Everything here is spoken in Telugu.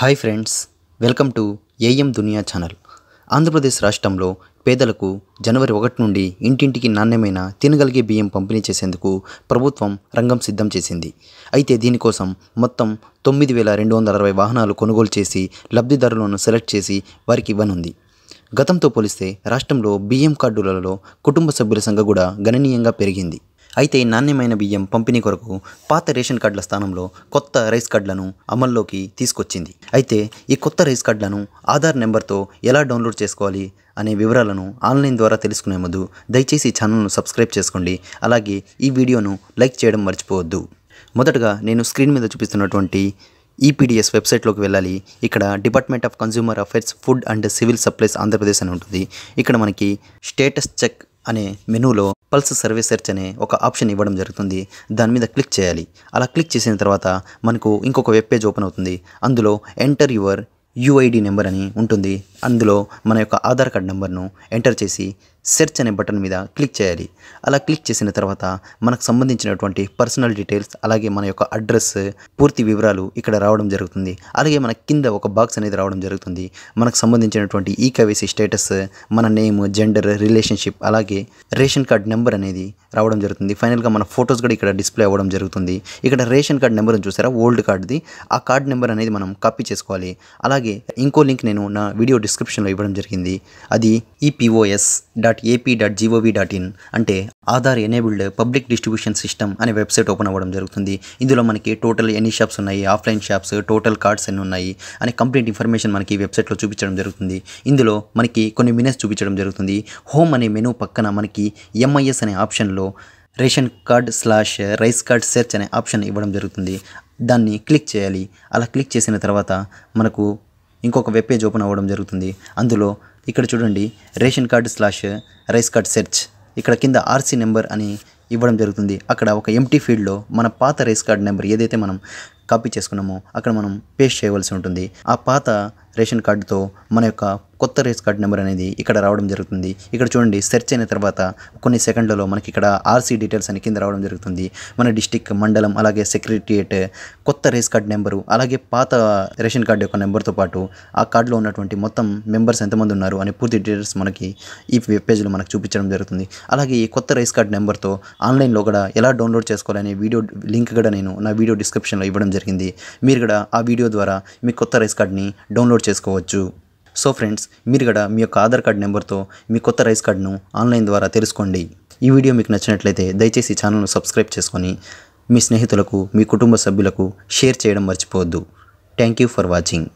hi friends welcome to AM దునియా ఛానల్ ఆంధ్రప్రదేశ్ రాష్ట్రంలో పేదలకు జనవరి ఒకటి నుండి ఇంటింటికి నాణ్యమైన తినగలిగే బియ్యం పంపిణీ చేసేందుకు ప్రభుత్వం రంగం సిద్ధం చేసింది అయితే దీనికోసం మొత్తం తొమ్మిది వేల రెండు వందల అరవై వాహనాలు కొనుగోలు చేసి లబ్ధిదారులను సెలెక్ట్ చేసి వారికి ఇవ్వనుంది గతంతో పోలిస్తే రాష్ట్రంలో బియ్యం కార్డులలో కుటుంబ సభ్యుల సంఖ్య కూడా గణనీయంగా పెరిగింది అయితే నాణ్యమైన బియ్యం పంపిణీ కొరకు పాత రేషన్ కార్డుల స్థానంలో కొత్త రైస్ కార్డులను అమల్లోకి తీసుకొచ్చింది అయితే ఈ కొత్త రైస్ కార్డులను ఆధార్ నెంబర్తో ఎలా డౌన్లోడ్ చేసుకోవాలి అనే వివరాలను ఆన్లైన్ ద్వారా తెలుసుకునే ముందు దయచేసి ఛానల్ను సబ్స్క్రైబ్ చేసుకోండి అలాగే ఈ వీడియోను లైక్ చేయడం మర్చిపోవద్దు మొదటగా నేను స్క్రీన్ మీద చూపిస్తున్నటువంటి ఈపీడిఎస్ వెబ్సైట్లోకి వెళ్ళాలి ఇక్కడ department of consumer affairs food and civil supplies Andhra Pradesh అని ఉంటుంది ఇక్కడ మనకి స్టేటస్ చెక్ అనే మెనూలో పల్స్ సర్వే సెర్చ్ అనే ఒక ఆప్షన్ ఇవ్వడం జరుగుతుంది దాని మీద క్లిక్ చేయాలి అలా క్లిక్ చేసిన తర్వాత మనకు ఇంకొక వెబ్ పేజ్ ఓపెన్ అవుతుంది అందులో ఎంటర్ యువర్ యూఐడి నెంబర్ అని ఉంటుంది అందులో మన యొక్క ఆధార్ కార్డ్ నెంబర్ను ఎంటర్ చేసి సెర్చ్ అనే బటన్ మీద క్లిక్ చేయాలి అలా క్లిక్ చేసిన తర్వాత మనకు సంబంధించినటువంటి పర్సనల్ డీటెయిల్స్ అలాగే మన యొక్క అడ్రస్ పూర్తి వివరాలు ఇక్కడ రావడం జరుగుతుంది అలాగే మన కింద ఒక బాక్స్ అనేది రావడం జరుగుతుంది మనకు సంబంధించినటువంటి ఈ కేవైసీ స్టేటస్ మన నేమ్ జెండర్ రిలేషన్షిప్ అలాగే రేషన్ కార్డ్ నెంబర్ అనేది రావడం జరుగుతుంది ఫైనల్గా మన ఫొటోస్ కూడా ఇక్కడ డిస్ప్లే అవ్వడం జరుగుతుంది ఇక్కడ రేషన్ కార్డ్ నెంబర్ చూసారా ఓల్డ్ కార్డ్ది ఆ కార్డ్ నెంబర్ అనేది మనం కాపీ చేసుకోవాలి అలాగే ఇంకో లింక్ నేను నా వీడియో డిస్క్రిప్షన్లో ఇవ్వడం జరిగింది అది EPOS e dot dot AP dot GOV dot in అంటే Aadhaar enabled public distribution system అనే వెబ్సైట్ ఓపెన్ అవ్వడం జరుగుతుంది ఇందులో మనకి టోటల్ ఎన్ని షాప్స్ ఉన్నాయి ఆఫ్లైన్ షాప్స్ టోటల్ కార్డ్స్ ఎన్ని ఉన్నాయి అనే కంప్లీట్ ఇన్ఫర్మేషన్ మనకి వెబ్సైట్లో చూపించడం జరుగుతుంది ఇందులో మనకి కొన్ని మెనూస్ చూపించడం జరుగుతుంది హోమ్ అనే మెనూ పక్కన మనకి ఎంఐఎస్ అనే ఆప్షన్లో ration card slash rice card search అనే ఆప్షన్ ఇవ్వడం జరుగుతుంది దాన్ని క్లిక్ చేయాలి అలా క్లిక్ చేసిన తర్వాత మనకు ఇంకొక వెబ్ పేజ్ ఓపెన్ అవ్వడం జరుగుతుంది అందులో ఇక్కడ చూడండి ration card slash rice card search ఇక్కడ కింద ఆర్సీ నెంబర్ అని ఇవ్వడం జరుగుతుంది అక్కడ ఒక ఎంటీ ఫీల్డ్లో మన పాత రైస్ కార్డ్ నెంబర్ ఏదైతే మనం కాపీ చేసుకున్నామో అక్కడ మనం పేస్ట్ చేయవలసి ఉంటుంది ఆ పాత రేషన్ కార్డుతో మన యొక్క కొత్త రేస్ కార్డ్ నెంబర్ అనేది ఇక్కడ రావడం జరుగుతుంది ఇక్కడ చూడండి సెర్చ్ అయిన తర్వాత కొన్ని సెకండ్లలో మనకి ఇక్కడ ఆర్సీ డీటెయిల్స్ అని కింద రావడం జరుగుతుంది మన డిస్టిక్ మండలం అలాగే సెక్రటరియేట్ కొత్త రేస్ కార్డ్ నెంబరు అలాగే పాత రేషన్ కార్డు యొక్క నెంబర్తో పాటు ఆ కార్డులో ఉన్నటువంటి మొత్తం మెంబర్స్ ఎంతమంది ఉన్నారు అనే పూర్తి డీటెయిల్స్ మనకి ఈ వెబ్ పేజ్లో మనకు చూపించడం జరుగుతుంది అలాగే ఈ కొత్త రేస్ కార్డ్ నెంబర్తో ఆన్లైన్లో కూడా ఎలా డౌన్లోడ్ చేసుకోవాలనే వీడియో లింక్ కూడా నేను నా వీడియో డిస్క్రిప్షన్లో ఇవ్వడం జరిగింది మీరు కూడా ఆ వీడియో ద్వారా మీ కొత్త రేస్ కార్డ్ని డౌన్లోడ్ చేసుకోవచ్చు సో ఫ్రెండ్స్ మీరు కూడా మీ యొక్క ఆధార్ కార్డ్ నెంబర్తో మీ కొత్త రైస్ కార్డును ఆన్లైన్ ద్వారా తెలుసుకోండి ఈ వీడియో మీకు నచ్చినట్లయితే దయచేసి ఛానల్ను సబ్స్క్రైబ్ చేసుకొని మీ స్నేహితులకు మీ కుటుంబ సభ్యులకు షేర్ చేయడం మర్చిపోవద్దు థ్యాంక్ యూ ఫర్ వాచింగ్